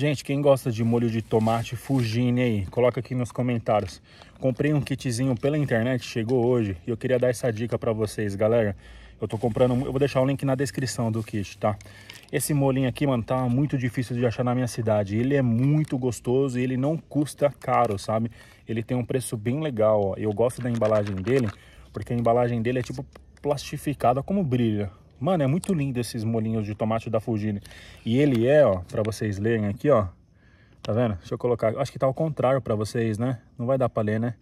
Gente, quem gosta de molho de tomate Fugine aí, coloca aqui nos comentários. Comprei um kitzinho pela internet, chegou hoje, e eu queria dar essa dica para vocês, galera. Eu tô comprando, eu vou deixar o link na descrição do kit, tá? Esse molinho aqui, mano, tá muito difícil de achar na minha cidade. Ele é muito gostoso e ele não custa caro, sabe? Ele tem um preço bem legal, ó. Eu gosto da embalagem dele, porque a embalagem dele é tipo plastificada como brilha. Mano, é muito lindo esses molinhos de tomate da Fugine. E ele é, ó, pra vocês lerem aqui, ó. Tá vendo? Deixa eu colocar. Acho que tá ao contrário pra vocês, né? Não vai dar pra ler, né?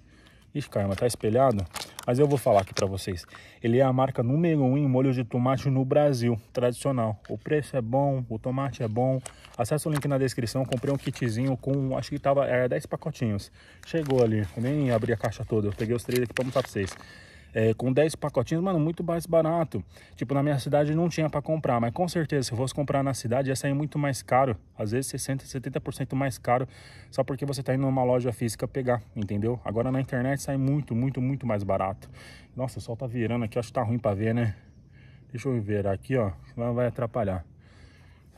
Ixi, caramba, tá espelhado. Mas eu vou falar aqui pra vocês. Ele é a marca número um em molho de tomate no Brasil, tradicional. O preço é bom, o tomate é bom. Acesse o link na descrição, comprei um kitzinho com, acho que tava, é, era 10 pacotinhos. Chegou ali, nem abri a caixa toda, eu peguei os três aqui pra mostrar pra vocês é, com 10 pacotinhos, mano, muito mais barato. Tipo, na minha cidade não tinha para comprar, mas com certeza, se eu fosse comprar na cidade, ia sair muito mais caro. Às vezes 60%, 70% mais caro, só porque você tá indo numa loja física pegar, entendeu? Agora na internet sai muito, muito, muito mais barato. Nossa, o sol tá virando aqui, acho que tá ruim pra ver, né? Deixa eu ver aqui, ó, senão vai atrapalhar.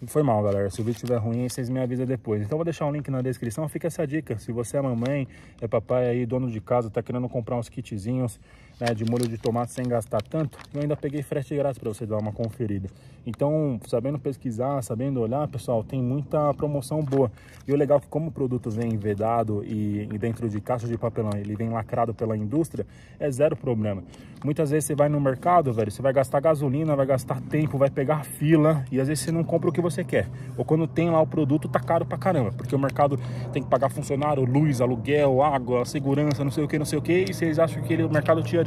Foi mal, galera. Se o vídeo estiver ruim, vocês me avisam depois. Então, vou deixar o um link na descrição. Fica essa dica. Se você é mamãe, é papai aí, dono de casa, tá querendo comprar uns kitzinhos né, de molho de tomate sem gastar tanto, eu ainda peguei frete grátis para você dar uma conferida. Então, sabendo pesquisar, sabendo olhar, pessoal, tem muita promoção boa. E o legal é que como o produto vem vedado e dentro de caixa de papelão, ele vem lacrado pela indústria, é zero problema. Muitas vezes você vai no mercado, velho, você vai gastar gasolina, vai gastar tempo, vai pegar fila e às vezes você não compra o que você quer. Ou quando tem lá o produto, tá caro pra caramba, porque o mercado tem que pagar funcionário, luz, aluguel, água, segurança, não sei o que, não sei o que, e vocês acham que ele, o mercado tira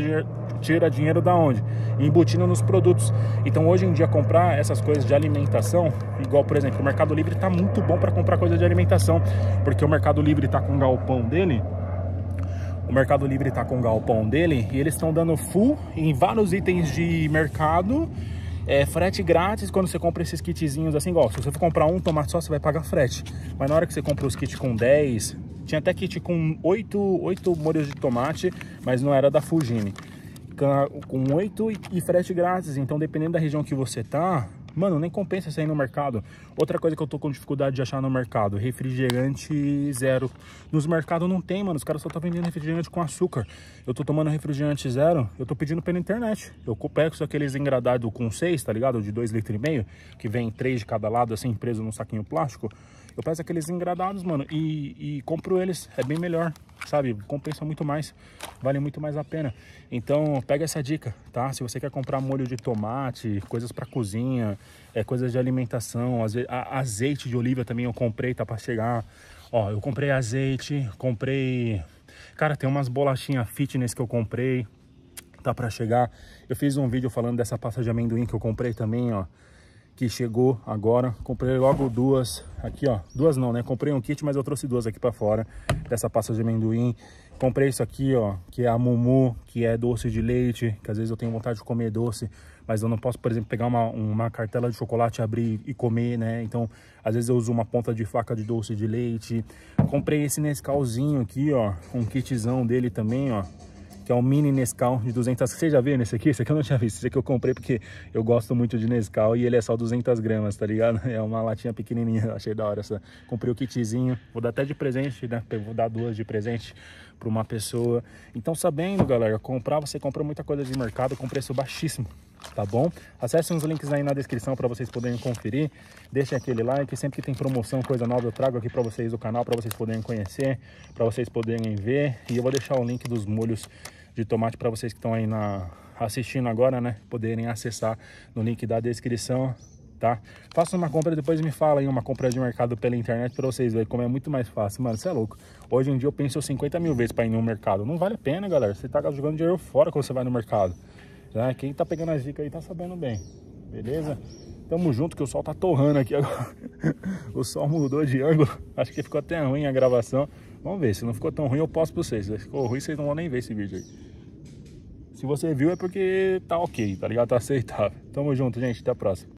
tira, dinheiro da onde? Embutindo nos produtos. Então hoje em dia comprar essas coisas de alimentação, igual por exemplo, o Mercado Livre está muito bom para comprar coisa de alimentação, porque o Mercado Livre está com o galpão dele, o Mercado Livre está com o galpão dele e eles estão dando full em vários itens de mercado. É, frete grátis quando você compra esses kitzinhos assim, igual, se você for comprar um tomate só, você vai pagar frete. Mas na hora que você compra os kits com 10, tinha até kit com oito 8, molhos de tomate, mas não era da Fujini. Com oito e frete grátis, então dependendo da região que você tá, Mano, nem compensa sair no mercado. Outra coisa que eu tô com dificuldade de achar no mercado, refrigerante zero. Nos mercados não tem, mano. Os caras só estão tá vendendo refrigerante com açúcar. Eu tô tomando refrigerante zero, eu tô pedindo pela internet. Eu pego aqueles engradados com seis, tá ligado? De dois litros e meio, que vem três de cada lado, assim, preso num saquinho plástico. Eu peço aqueles engradados, mano, e, e compro eles. É bem melhor sabe? Compensa muito mais, vale muito mais a pena. Então, pega essa dica, tá? Se você quer comprar molho de tomate, coisas para cozinha, é, coisas de alimentação, azeite de oliva também eu comprei, tá para chegar. Ó, eu comprei azeite, comprei. Cara, tem umas bolachinhas fitness que eu comprei, tá para chegar. Eu fiz um vídeo falando dessa pasta de amendoim que eu comprei também, ó que chegou agora. Comprei logo duas aqui, ó. Duas não, né? Comprei um kit, mas eu trouxe duas aqui para fora dessa pasta de amendoim. Comprei isso aqui, ó, que é a Mumu, que é doce de leite, que às vezes eu tenho vontade de comer doce, mas eu não posso, por exemplo, pegar uma, uma cartela de chocolate, abrir e comer, né? Então, às vezes eu uso uma ponta de faca de doce de leite. Comprei esse Nescauzinho aqui, ó, um kitzão dele também, ó que é um mini Nescau de 200, vocês já viram esse aqui? Esse aqui eu não tinha visto, esse aqui eu comprei porque eu gosto muito de Nescau e ele é só 200 gramas, tá ligado? É uma latinha pequenininha, achei da hora essa. Comprei o kitzinho, vou dar até de presente, né? Vou dar duas de presente para uma pessoa. Então sabendo, galera, comprar, você compra muita coisa de mercado com preço baixíssimo tá bom? acesse os links aí na descrição para vocês poderem conferir. Deixem aquele like, sempre que tem promoção, coisa nova, eu trago aqui para vocês do canal, para vocês poderem conhecer, para vocês poderem ver. E eu vou deixar o link dos molhos de tomate para vocês que estão aí na assistindo agora, né, poderem acessar no link da descrição. Tá? Faça uma compra e depois me fala aí, uma compra de mercado pela internet para vocês verem como é muito mais fácil. Mano, você é louco. Hoje em dia eu penso 50 mil vezes para ir no mercado. Não vale a pena, galera. Você tá jogando dinheiro fora quando você vai no mercado. Tá? Quem tá pegando as dicas aí tá sabendo bem, beleza? Tamo junto que o sol tá torrando aqui agora. o sol mudou de ângulo. Acho que ficou até ruim a gravação. Vamos ver, se não ficou tão ruim eu posso pra vocês. Se ficou ruim vocês não vão nem ver esse vídeo aí. Se você viu é porque tá ok, tá ligado? Tá aceitável. Tamo junto, gente. Até a próxima.